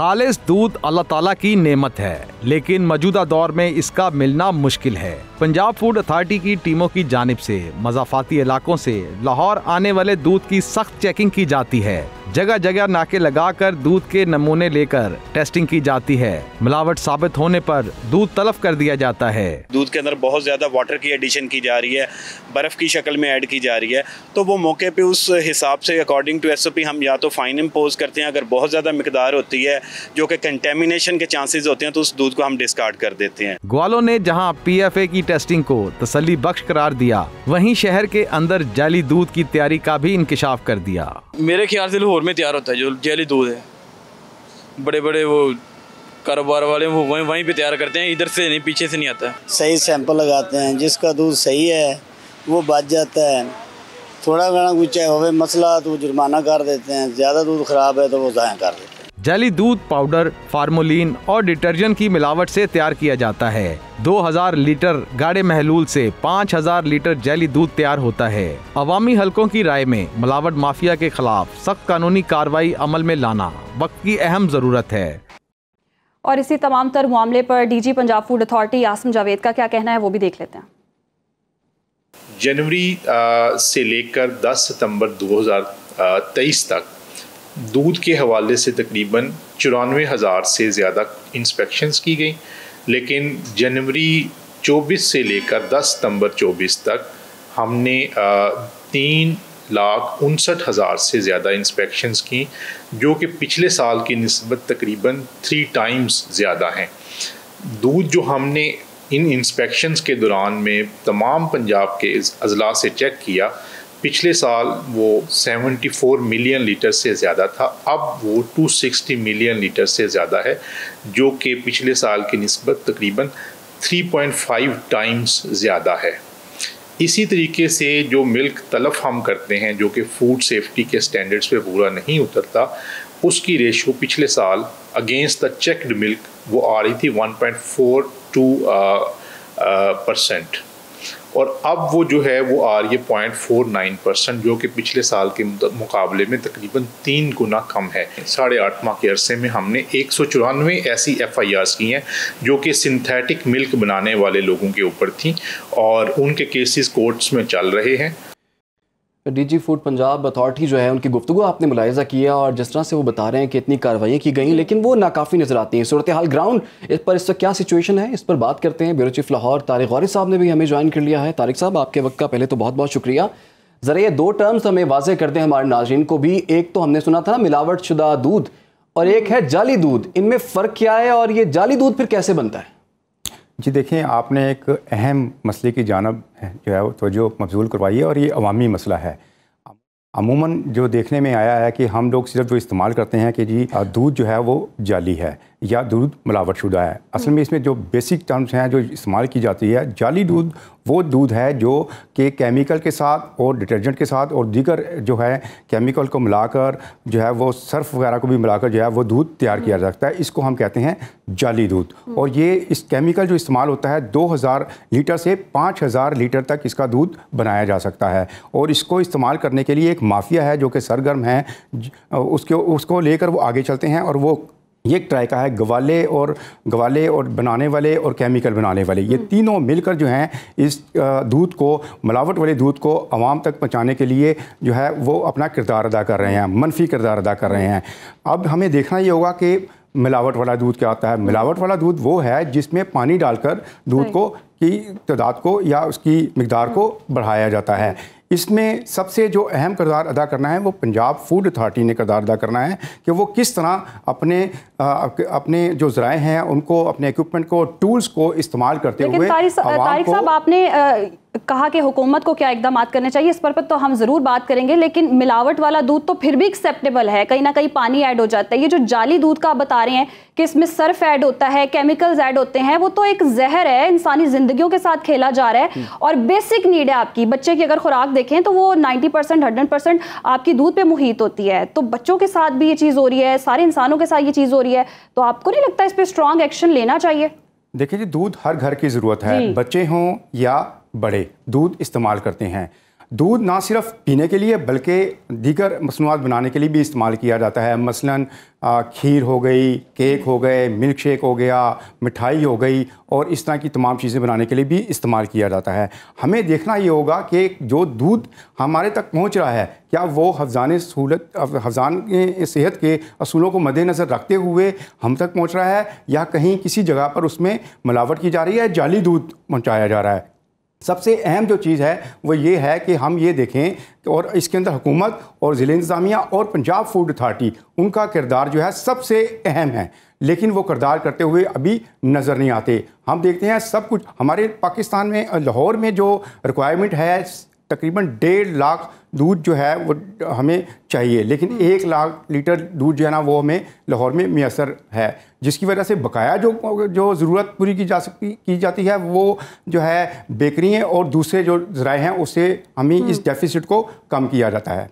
खालिश दूध अल्लाह ताला की नेमत है लेकिन मौजूदा दौर में इसका मिलना मुश्किल है पंजाब फूड अथॉरिटी की टीमों की जानब से मजाफाती इलाकों से लाहौर आने वाले दूध की सख्त चेकिंग की जाती है जगह जगह नाके लगाकर दूध के नमूने लेकर टेस्टिंग की जाती है मिलावट साबित होने पर दूध तलब कर दिया जाता है दूध के अंदर बहुत ज्यादा वाटर की एडिशन की जा रही है बर्फ की शक्ल में ऐड की जा रही है तो वो मौके पे उस हिसाब से अकॉर्डिंग टू एसओपी हम या तो फाइन इम्पोज करते हैं अगर बहुत ज्यादा मकदार होती है जो कि कंटेमिनेशन के चांसेस होते हैं तो उस दूध को हम डिस्कार्ड कर देते हैं ग्वालो ने जहाँ पी की टेस्टिंग को तसली बख्श करार दिया वहीं शहर के अंदर जाली दूध की तैयारी का भी इंकशाफ कर दिया मेरे ख्याल से लाहौर में तैयार होता है जो जाली दूध है बड़े बड़े वो कारोबार वाले वो वहीं वहीं पे तैयार करते हैं इधर से नहीं पीछे से नहीं आता सही सैंपल लगाते हैं जिसका दूध सही है वो बच जाता है थोड़ा घना कुछ हो मसला तो जुर्माना कर देते हैं ज़्यादा दूध ख़राब है तो वो ज़ाया कर देते हैं जैली दूध पाउडर फार्मोलिन और डिटर्जेंट की मिलावट से तैयार किया जाता है 2000 लीटर गाढ़े महलूल से 5000 लीटर जैली दूध तैयार होता है अवामी हलकों की राय में मिलावट माफिया के खिलाफ सख्त कानूनी कार्रवाई अमल में लाना वक्त की अहम जरूरत है और इसी तमाम तर मामले पर DG Punjab food authority Asim Javed का क्या कहना है वो भी देख लेते हैं जनवरी से लेकर 10 सितंबर 2023 तक दूध के हवाले से तकरीबन चौरानवे हज़ार से ज़्यादा इंस्पेक्शंस की गई लेकिन जनवरी 24 से लेकर 10 सितंबर 24 तक हमने तीन लाख उनसठ हज़ार से ज़्यादा इंस्पेक्शंस की जो कि पिछले साल की नस्बत तकरीबन थ्री टाइम्स ज़्यादा हैं दूध जो हमने इन इंस्पेक्शंस के दौरान में तमाम पंजाब के अजला से चेक किया पिछले साल वो 74 मिलियन लीटर से ज़्यादा था अब वो 260 मिलियन लीटर से ज़्यादा है जो कि पिछले साल की नस्बत तकरीबन 3.5 टाइम्स ज़्यादा है इसी तरीके से जो मिल्क तलफ हम करते हैं जो कि फूड सेफ्टी के स्टैंडर्ड्स पे पूरा नहीं उतरता उसकी रेशो पिछले साल अगेंस्ट द चेकड मिल्क वो आ रही थी 1.42 परसेंट और अब वो जो है वो आ रही है पॉइंट फोर नाइन परसेंट जो कि पिछले साल के मुकाबले में तकरीबन तीन गुना कम है साढ़े आठ माह के अरसे में हमने एक सौ चौरानवे ऐसी एफ आई आर्स की हैं जो कि सिंथेटिक मिल्क बनाने वाले लोगों के ऊपर थी और उनके केसेस कोर्ट्स में चल रहे हैं D G food Punjab authority जो है उनकी गुफ्तु आपने मुलायजा किया और जिस तरह से वो बता रहे हैं कि इतनी कार्रवाइयाँ की गई लेकिन वो नाकाफ़ी नज़र आती हैं सूरत हाल ग्राउंड इस पर इस वक्त क्या सिचुएशन है इस पर बात करते हैं ब्यूरो चीफ लाहौर तारिक गौरी साहब ने भी हमें ज्वाइन कर लिया है तारिक साहब आपके वक्त का पहले तो बहुत बहुत शुक्रिया ज़रा ये दो टर्म्स हमें वाजे करते हैं हमारे नाजरन को भी एक तो हमने सुना था मिलावट शुदा दूध और एक है जाली दूध इनमें फ़र्क क्या है और ये जाली दूध फिर कैसे बनता है जी देखें आपने एक अहम मसले की जानब जो है तोजो मबजूल करवाई है और ये अवामी मसला है अमूमन जो देखने में आया है कि हम लोग सिर्फ जो इस्तेमाल करते हैं कि जी दूध जो है वो जाली है या दूध मिलावट शुदा है असल में इसमें जो बेसिक टर्म्स हैं जो इस्तेमाल की जाती है जाली दूध वो दूध है जो कि केमिकल के साथ और डिटर्जेंट के साथ और दीगर जो है केमिकल को मिलाकर जो है वो सर्फ वगैरह को भी मिलाकर जो है वो दूध तैयार किया जा सकता है इसको हम कहते हैं जाली दूध और ये इस केमिकल जो इस्तेमाल होता है 2000 लीटर से 5000 लीटर तक इसका दूध बनाया जा सकता है और इसको इस्तेमाल करने के लिए एक माफिया है जो कि सरगर्म है उसके उसको लेकर वो आगे चलते हैं और वो ये एक ट्राई का है गवाले और गवाले और बनाने वाले और केमिकल बनाने वाले ये हम्म। तीनों मिलकर जो हैं इस दूध को मिलावट वाले दूध को आवाम तक पहुँचाने के लिए जो है वो अपना किरदार अदा कर रहे हैं मनफी किरदार अदा कर रहे हैं अब हमें देखना ये होगा कि मिलावट वाला दूध क्या आता है हम्म। मिलावट वाला दूध वो है जिसमें पानी डालकर दूध को की तादाद को या उसकी मकदार को बढ़ाया जाता है इसमें सबसे जो अहम करदार अदा करना है वो पंजाब फूड अथॉरिटी ने करदार अदा करना है कि वो किस तरह अपने आ, अपने जो ज़राए हैं उनको अपने इक्विपमेंट को टूल्स को इस्तेमाल करते हुए तारिक साहब आपने आ, कहा कि हुकूमत को क्या इकदाम करने चाहिए इस पर पर तो हम ज़रूर बात करेंगे लेकिन मिलावट वाला दूध तो फिर भी एक्सेप्टेबल है कहीं ना कहीं पानी ऐड हो जाता है ये जो जाली दूध का आप बता रहे हैं कि इसमें सर्फ ऐड होता है केमिकल्स ऐड होते हैं वो तो एक जहर है इंसानी जिंदगियों के साथ खेला जा रहा है हम्म। और बेसिक नीड है आपकी बच्चे की अगर खुराक देखें तो वो 90 परसेंट हंड्रेड परसेंट आपकी दूध पे मुहित होती है तो बच्चों के साथ भी ये चीज़ हो रही है सारे इंसानों के साथ ये चीज़ हो रही है तो आपको नहीं लगता इस पर स्ट्रॉन्ग एक्शन लेना चाहिए देखिए जी दूध हर घर की ज़रूरत है बच्चे हों या बड़े दूध इस्तेमाल करते हैं दूध ना सिर्फ पीने के लिए बल्कि दीगर मसनूआत बनाने के लिए भी इस्तेमाल किया जाता है मसलन खीर हो गई केक हो गए मिल्क शेक हो गया मिठाई हो गई और इस तरह की तमाम चीज़ें बनाने के लिए भी इस्तेमाल किया जाता है हमें देखना ये होगा कि जो दूध हमारे तक पहुंच रहा है क्या वो हफ्जान सहूलत हफ्जान सेहत के असूलों को मद्देनज़र रखते हुए हम तक पहुँच रहा है या कहीं किसी जगह पर उसमें मिलावट की जा रही है जाली दूध पहुँचाया जा रहा है सबसे अहम जो चीज़ है वो ये है कि हम ये देखें और इसके अंदर हुकूमत और ज़िले इंतज़ामिया और पंजाब फूड अथार्टी उनका किरदार जो है सबसे अहम है लेकिन वो किरदार करते हुए अभी नज़र नहीं आते हम देखते हैं सब कुछ हमारे पाकिस्तान में लाहौर में जो रिक्वायरमेंट है तकरीबन डेढ़ लाख दूध जो है वो हमें चाहिए लेकिन हम्म। एक लाख लीटर दूध जो है ना वो हमें लाहौर में मैसर है जिसकी वजह से बकाया जो जो ज़रूरत पूरी की जा सकती की जाती है वो जो है बेकरियाँ और दूसरे जो ज़राए हैं उससे हमें हम्म। इस डेफिसिट को कम किया जाता है